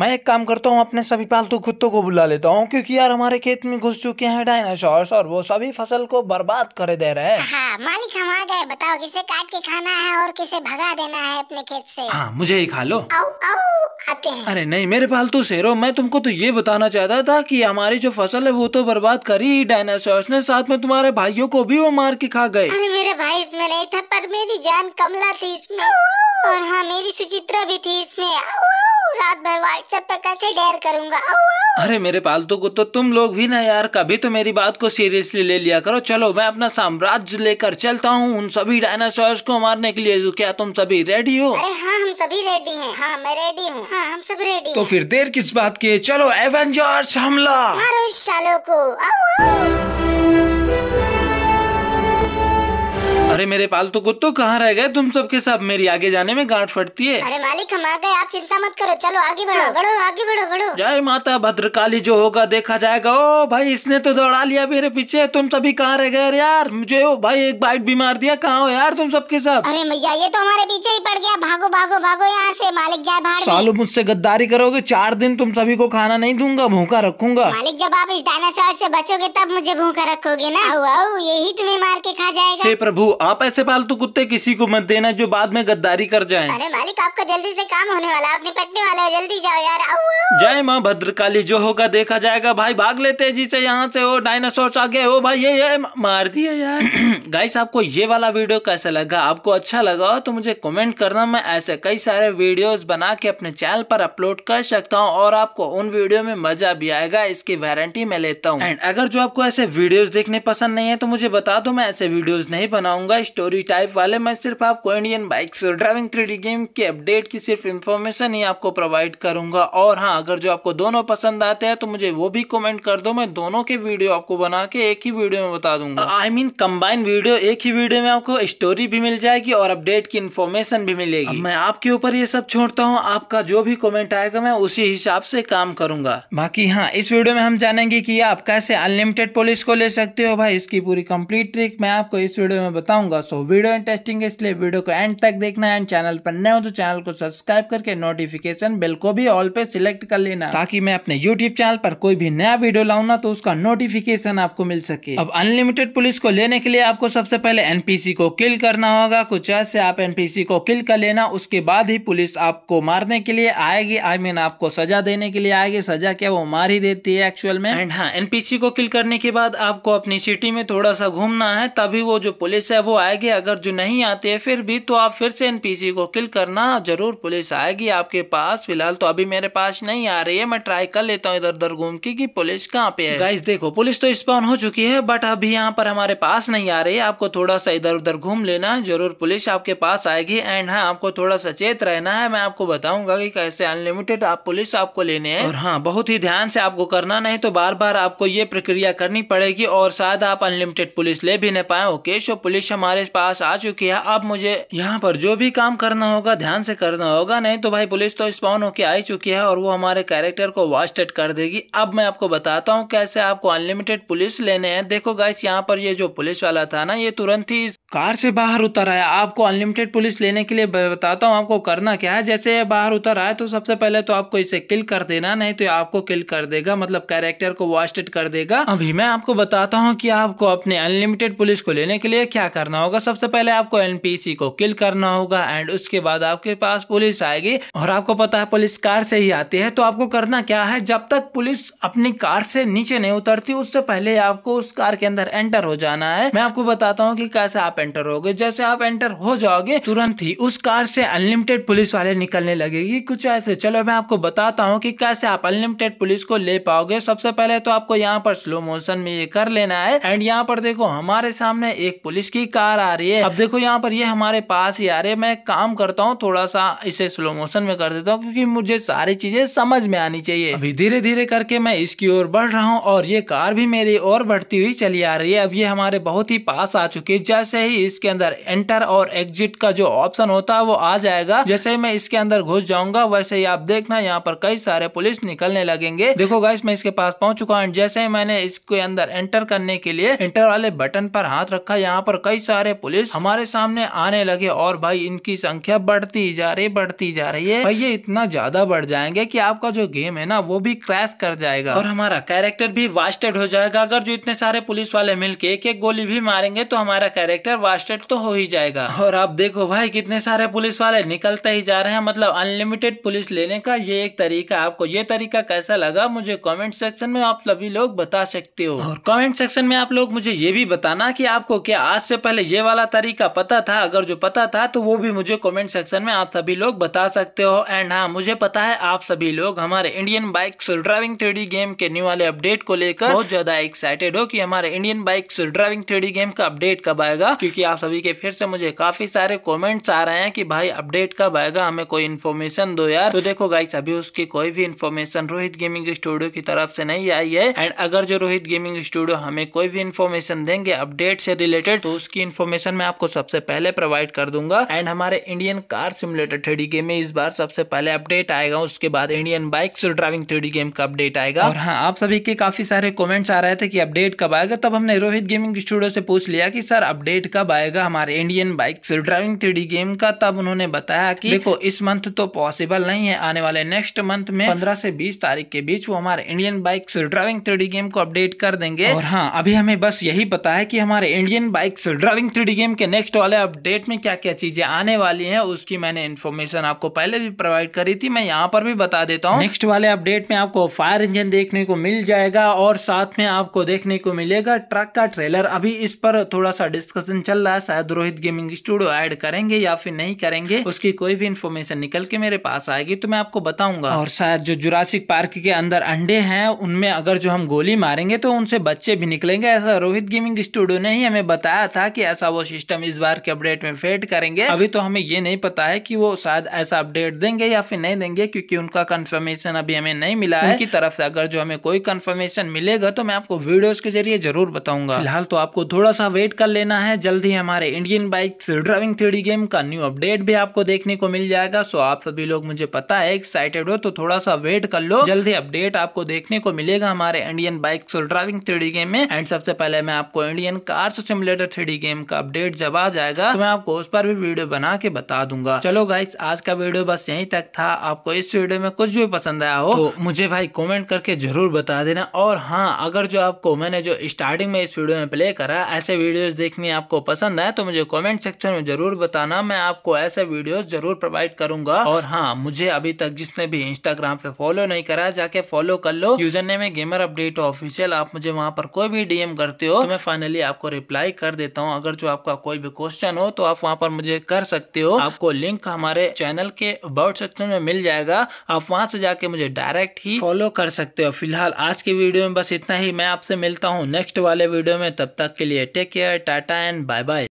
मैं एक काम करता हूँ अपने सभी पालतू कुत्तों को बुला लेता हूँ क्योंकि यार हमारे खेत में घुस चुके हैं डायनासोर्स और वो सभी फसल को बर्बाद कर दे रहे हैं हाँ, मालिक हम आ गए बताओ किसे काट के खाना है और किसे भगा देना है अपने खेत से हाँ मुझे ही खा लो आओ, आओ, आते हैं अरे नहीं मेरे पालतू शेरो मैं तुमको तो ये बताना चाहता था की हमारी जो फसल है वो तो बर्बाद करी ही डायनासोर्स ने साथ में तुम्हारे भाइयों को भी वो मार के खा गए अरे मेरे भाई इसमें नहीं था पर मेरी जान कमला थी इसमें और हाँ मेरी सुचित्रा भी थी इसमें रात भर व्हाट्सएप पे कैसे डेयर करूंगा अरे मेरे पालतू को तो तुम लोग भी ना यार कभी तो मेरी बात को सीरियसली ले लिया करो चलो मैं अपना साम्राज्य लेकर चलता हूँ उन सभी डायनासोर्स को मारने के लिए क्या तुम सभी रेडी हो अरे हाँ हम सभी रेडी हैं हाँ मैं रेडी हूँ हाँ हम सब रेडी तो फिर देर किस बात की चलो एवेंजर्स हमला मारो को अरे मेरे पालतू तो कुत्तों कहाँ रह गए तुम सबके सब मेरी आगे जाने में गांठ फटती है अरे मालिक हम आ गए आप चिंता मत करो चलो आगे बढ़ो हाँ। बढ़ो आगे बढ़ो बढ़ो जय माता भद्रकाली जो होगा देखा जाएगा ओ भाई इसने तो दौड़ा लिया मेरे पीछे तुम सभी कहाँ रह गए यार मुझे भाई एक बाइट भी मार दिया कहाँ हो यार तुम सबके सब अरे भैया ये तो हमारे पीछे ही पड़ गया भागो भागो भागो यहाँ से मालिक जाए भाड़ सालो मुझसे गद्दारी करोगे चार दिन तुम सभी को खाना नहीं दूंगा भूखा रखूंगा मालिक जब आप इस डायनासोर से बचोगे तब मुझे भूखा रखोगे ना यही तुम्हें मार के खा जाएगा प्रभु आप ऐसे पालतू कुत्ते किसी को मत देना जो बाद में गद्दारी कर जाए अरे मालिक आपका जल्दी से काम होने वाला आप निपटने वाले हो जल्दी जाओ यार जय माँ भद्रकाली जो होगा देखा जाएगा भाई भाग लेते हैं से यहाँ से ओ डायनासोर आ गए ओ भाई ये ये मार दिया यार गाइस आपको ये वाला वीडियो कैसा लगा आपको अच्छा लगा हो तो मुझे कमेंट करना मैं ऐसे कई सारे वीडियोस बना के अपने चैनल पर अपलोड कर सकता हूँ और आपको उन वीडियो में मजा भी आएगा इसकी वारंटी मैं लेता हूँ एंड अगर जो आपको ऐसे वीडियोज देखने पसंद नहीं है तो मुझे बता दो मैं ऐसे वीडियोज नहीं बनाऊंगा होगा स्टोरी टाइप वाले में सिर्फ आपको Indian bikes driving three game के अपडेट की सिर्फ इन्फॉर्मेशन ही आपको प्रोवाइड करूंगा और हाँ अगर जो आपको दोनों पसंद आते हैं तो मुझे वो भी कमेंट कर दो मैं दोनों के वीडियो आपको बना के एक ही वीडियो में बता दूंगा आई मीन कम्बाइन वीडियो एक ही वीडियो में आपको स्टोरी भी मिल जाएगी और अपडेट की इन्फॉर्मेशन भी मिलेगी मैं आपके ऊपर ये सब छोड़ता हूँ आपका जो भी कॉमेंट आएगा मैं उसी हिसाब से काम करूंगा बाकी हाँ इस वीडियो में हम जानेंगे की आप कैसे अनलिमिटेड पुलिस को ले सकते हो भाई इसकी पूरी कम्प्लीट ट्रिक मैं आपको इस वीडियो में बताऊंगा बताऊंगा सो वीडियो इंटरेस्टिंग है इसलिए वीडियो को एंड तक देखना एंड चैनल पर नए हो तो चैनल को सब्सक्राइब करके नोटिफिकेशन बेल को भी ऑल पे सिलेक्ट कर लेना ताकि मैं अपने यूट्यूब चैनल पर कोई भी नया वीडियो लाऊ ना तो उसका नोटिफिकेशन आपको मिल सके अब अनलिमिटेड पुलिस को लेने के लिए आपको सबसे पहले एनपीसी को किल करना होगा कुछ ऐसे आप एनपीसी को किल कर लेना उसके बाद ही पुलिस आपको मारने के लिए आएगी आई मीन आपको सजा देने के लिए आएगी सजा क्या वो मार ही देती है एक्चुअल में एंड हाँ एनपीसी को किल करने के बाद आपको अपनी सिटी में थोड़ा सा घूमना है तभी वो जो पुलिस है वो आएगी आएंगे अगर जो नहीं आते फिर भी तो आप फिर से एनपीसी को किल करना जरूर पुलिस आएगी आपके पास फिलहाल तो अभी मेरे पास नहीं आ रही है मैं ट्राई कर लेता हूँ इधर उधर घूम के की पुलिस कहाँ पे है गाइस देखो पुलिस तो स्पॉन हो चुकी है बट अभी यहाँ पर हमारे पास नहीं आ रही है आपको थोड़ा सा इधर उधर घूम लेना जरूर पुलिस आपके पास आएगी एंड हाँ आपको थोड़ा सचेत रहना है मैं आपको बताऊंगा की कैसे अनलिमिटेड आप पुलिस आपको लेने हैं और हाँ बहुत ही ध्यान से आपको करना नहीं तो बार बार आपको ये प्रक्रिया करनी पड़ेगी और शायद आप अनलिमिटेड पुलिस ले भी नहीं पाए ओके सो पुलिस हम हमारे पास आ चुकी है अब मुझे यहाँ पर जो भी काम करना होगा ध्यान से करना होगा नहीं तो भाई पुलिस तो स्पॉन होकर आई चुकी है और वो हमारे कैरेक्टर को वास्टेड कर देगी अब मैं आपको बताता हूँ कैसे आपको अनलिमिटेड पुलिस लेने हैं देखो गाइस यहाँ पर ये जो पुलिस वाला था ना ये तुरंत ही कार से बाहर उतर आया आपको अनलिमिटेड पुलिस लेने के लिए बताता हूँ आपको करना क्या है जैसे बाहर उतर आए तो सबसे पहले तो आपको इसे किल कर देना नहीं तो आपको किल कर देगा मतलब कैरेक्टर को वास्टेड कर देगा अभी मैं आपको बताता हूँ की आपको अपने अनलिमिटेड पुलिस को लेने के लिए क्या कर करना होगा सबसे पहले आपको एनपीसी को किल करना होगा एंड उसके बाद आपके पास पुलिस आएगी और आपको पता है पुलिस कार से ही आती है तो आपको करना क्या है जब तक पुलिस अपनी कार से नीचे नहीं उतरती उससे पहले आपको उस कार के अंदर एंटर हो जाना है मैं आपको बताता हूँ की कैसे आप एंटर हो जैसे आप एंटर हो जाओगे तुरंत ही उस कार से अनलिमिटेड पुलिस वाले निकलने लगेगी कुछ ऐसे चलो मैं आपको बताता हूँ की कैसे आप अनलिमिटेड पुलिस को ले पाओगे सबसे पहले तो आपको यहाँ पर स्लो मोशन में ये कर लेना है एंड यहाँ पर देखो हमारे सामने एक पुलिस की कार आ रही है अब देखो यहाँ पर ये हमारे पास ही आ रही है मैं काम करता हूँ थोड़ा सा इसे स्लो मोशन में कर देता हूँ क्योंकि मुझे सारी चीजें समझ में आनी चाहिए अभी धीरे धीरे करके मैं इसकी ओर बढ़ रहा हूँ और ये कार भी मेरी और बढ़ती हुई चली आ रही है अब ये हमारे बहुत ही पास आ चुकी है जैसे ही इसके अंदर एंटर और एग्जिट का जो ऑप्शन होता है वो आ जाएगा जैसे ही मैं इसके अंदर घुस जाऊंगा वैसे ही आप देखना यहाँ पर कई सारे पुलिस निकलने लगेंगे देखो गाइस मैं इसके पास पहुंच चुका हूँ जैसे ही मैंने इसके अंदर एंटर करने के लिए एंटर वाले बटन पर हाथ रखा यहाँ पर कई सारे पुलिस हमारे सामने आने लगे और भाई इनकी संख्या बढ़ती जा रही बढ़ती जा रही है भाई ये इतना ज्यादा बढ़ जाएंगे कि आपका जो गेम है ना वो भी क्रैश कर जाएगा और हमारा कैरेक्टर भी वास्टेड हो जाएगा अगर जो इतने सारे पुलिस वाले मिलके एक एक गोली भी मारेंगे तो हमारा कैरेक्टर वास्टेड तो हो ही जाएगा और आप देखो भाई कितने सारे पुलिस वाले निकलते ही जा रहे हैं मतलब अनलिमिटेड पुलिस लेने का ये एक तरीका आपको ये तरीका कैसा लगा मुझे कमेंट सेक्शन में आप सभी लोग बता सकते हो और कमेंट सेक्शन में आप लोग मुझे ये भी बताना कि आपको क्या आज से पहले पहले ये वाला तरीका पता था अगर जो पता था तो वो भी मुझे कमेंट सेक्शन में आप सभी लोग बता सकते हो एंड हाँ मुझे पता है आप सभी लोग हमारे Indian bike driving three game के न्यू वाले अपडेट को लेकर बहुत ज्यादा एक्साइटेड हो कि हमारे Indian bike driving three game का अपडेट कब आएगा क्योंकि आप सभी के फिर से मुझे काफी सारे कॉमेंट्स आ रहे हैं की भाई अपडेट कब आएगा हमें कोई इन्फॉर्मेशन दो यार तो देखो गाई अभी उसकी कोई भी इन्फॉर्मेशन रोहित गेमिंग स्टूडियो की तरफ से नहीं आई है एंड अगर जो रोहित गेमिंग स्टूडियो हमें कोई भी इन्फॉर्मेशन देंगे अपडेट से रिलेटेड तो उसकी इन्फॉर्मेशन मैं आपको सबसे पहले प्रोवाइड कर दूंगा एंड हमारे Indian car simulator three game में इस बार सबसे पहले अपडेट आएगा उसके बाद Indian bike driving three game का अपडेट आएगा और हाँ आप सभी के काफी सारे कॉमेंट्स आ रहे थे कि अपडेट कब आएगा तब हमने रोहित गेमिंग स्टूडियो से पूछ लिया की सर अपडेट कब आएगा हमारे Indian bike driving three game का तब उन्होंने बताया की देखो इस मंथ तो पॉसिबल नहीं है आने वाले नेक्स्ट मंथ में पंद्रह से बीस तारीख के बीच वो हमारे Indian bike driving three game को अपडेट कर देंगे और हाँ अभी हमें बस यही पता है कि हमारे Indian bike driving recurring three game के नेक्स्ट वाले अपडेट में क्या क्या चीज़ें आने वाली हैं उसकी मैंने इन्फॉर्मेशन आपको पहले भी प्रोवाइड करी थी मैं यहाँ पर भी बता देता हूँ नेक्स्ट वाले अपडेट में आपको फायर इंजन देखने को मिल जाएगा और साथ में आपको देखने को मिलेगा ट्रक का ट्रेलर अभी इस पर थोड़ा सा डिस्कशन चल रहा है शायद रोहित गेमिंग स्टूडियो एड करेंगे या फिर नहीं करेंगे उसकी कोई भी इन्फॉर्मेशन निकल के मेरे पास आएगी तो मैं आपको बताऊंगा और शायद जो जुरासिक पार्क के अंदर अंडे हैं उनमें अगर जो हम गोली मारेंगे तो उनसे बच्चे भी निकलेंगे ऐसा रोहित गेमिंग स्टूडियो ने ही हमें बताया था कि ऐसा वो सिस्टम इस बार के अपडेट में फेड करेंगे अभी तो हमें ये नहीं पता है कि वो शायद ऐसा अपडेट देंगे या फिर नहीं देंगे क्योंकि उनका कंफर्मेशन अभी हमें नहीं मिला है उनकी तरफ से अगर जो हमें कोई कंफर्मेशन मिलेगा तो मैं आपको वीडियोस के जरिए जरूर बताऊंगा फिलहाल तो आपको थोड़ा सा वेट कर लेना है जल्द ही हमारे Indian bike driving three game का न्यू अपडेट भी आपको देखने को मिल जाएगा सो आप सभी लोग मुझे पता है एक्साइटेड हो तो थोड़ा सा वेट कर लो जल्द ही अपडेट आपको देखने को मिलेगा हमारे Indian bikes driving three game में एंड सबसे पहले मैं आपको Indian cars simulator three game game का अपडेट जब आ जाएगा तो मैं आपको उस पर भी वीडियो बना के बता दूंगा चलो गाइस आज का वीडियो बस यहीं तक था आपको इस वीडियो में कुछ भी पसंद आया हो तो मुझे भाई कमेंट करके जरूर बता देना और हाँ अगर जो आपको मैंने जो स्टार्टिंग में इस वीडियो में प्ले करा ऐसे वीडियो देखने आपको पसंद आए तो मुझे कॉमेंट सेक्शन में जरूर बताना मैं आपको ऐसे वीडियो जरूर प्रोवाइड करूंगा और हाँ मुझे अभी तक जिसने भी इंस्टाग्राम पे फॉलो नहीं करा जाके फॉलो कर लो यूजर ने गेमर अपडेट ऑफिशियल आप मुझे वहाँ पर कोई भी डीएम करते हो तो मैं फाइनली आपको रिप्लाई कर देता हूँ हूँ अगर जो आपका कोई भी क्वेश्चन हो तो आप वहाँ पर मुझे कर सकते हो आपको लिंक हमारे चैनल के अबाउट सेक्शन में मिल जाएगा आप वहाँ से जाके मुझे डायरेक्ट ही फॉलो कर सकते हो फिलहाल आज के वीडियो में बस इतना ही मैं आपसे मिलता हूँ नेक्स्ट वाले वीडियो में तब तक के लिए take care tata and bye bye